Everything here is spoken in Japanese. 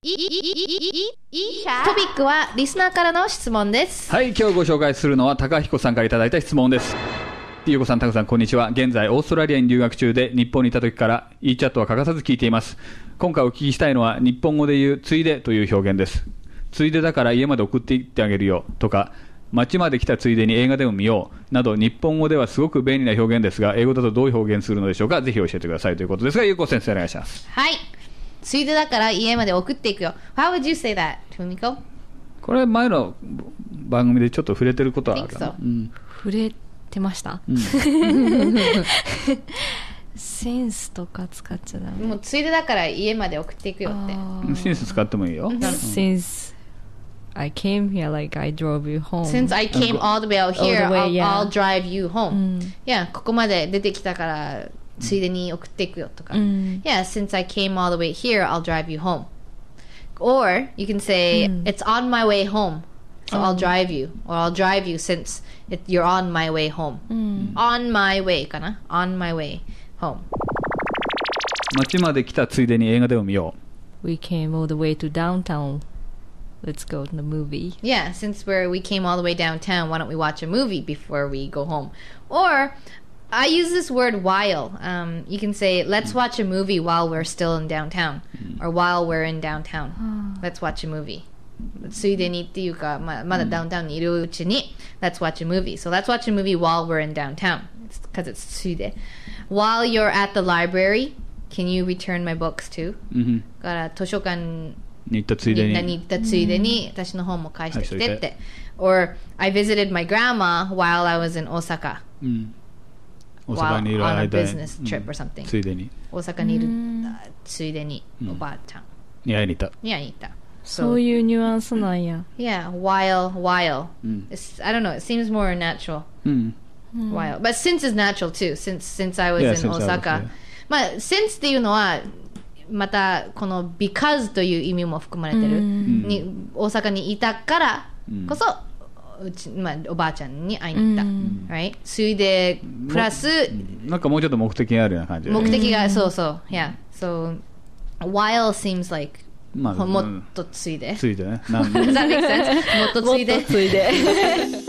トピックはリスナーからの質問ですはい今日ご紹介するのは高彦さんからいただいた質問ですゆうこさん、たくさん、こんにちは。現在、オーストラリアに留学中で、日本にいた時から e チャットは欠かさず聞いています。今回お聞きしたいのは、日本語で言う、ついでという表現です。ついでだから家まで送っていってあげるよ、とか、街まで来たついでに映画でも見ようなど日本語ではすごく便利な表現ですが英語だとどう表現するのでしょうかぜひ教えてくださいということですがゆうこ先生お願いしますはいついでだから家まで送っていくよ。How would you say that, Fumiko? これ前の番組でちょっと触れてることはあるかな。So. うん、触れてました、うん、センスとか使っちゃダメ。もうついでだから家まで送っていくよって。センス使ってもいいよ。センス。I came here like I drove you home. Since I came all the way out here, way, I'll, yeah. I'll drive you home.、うん、yeah, ここまで出てきたから Yeah, since I came all the way here, I'll drive you home. Or you can say, hmm. It's on my way home. So I'll oh. drive you, or I'll drive you since it, you're on my way home. Hmm. On my way かな On my way home. 街まで来たついでに映画でも見よ We came all the way to downtown. Let's go to the movie. Yeah, since we're, we came all the way downtown, why don't we watch a movie before we go home? Or I use this word while. Um, you can say, let's watch a movie while we're still in downtown, hmm. or while we're in downtown. Ah. Let's watch a movie. ついでにっていうか、ま,まだダウンタウンにいるうちに、let's hmm. watch a movie. So let's watch a movie while we're in downtown. Because it's ついで。While you're at the library, can you return my books too? から、図書館に行ったついでに。に行ったついでに、私の本も返してきてって。Or, mm-hmm. hmm. I visited my grandma while I was in Osaka. 大阪にいる間ついでに大阪にいるついでにおばあちゃんに会いに行ったに会いに行ったそういうニュアンスなんや yeah while while、I don't know it seems more natural、while but since is natural too since since I was in Osaka まあ since っていうのはまたこの because という意味も含まれてる、に大阪にいたからこそ、うちまあ、おばあちゃんに会いに行った、right? ついでプラスなんかもうちょっと目的があるような感じ、目的がそうそう yeah so while seems like まあ、もっとついで。ついでね。なん もっとついで。もっとついで。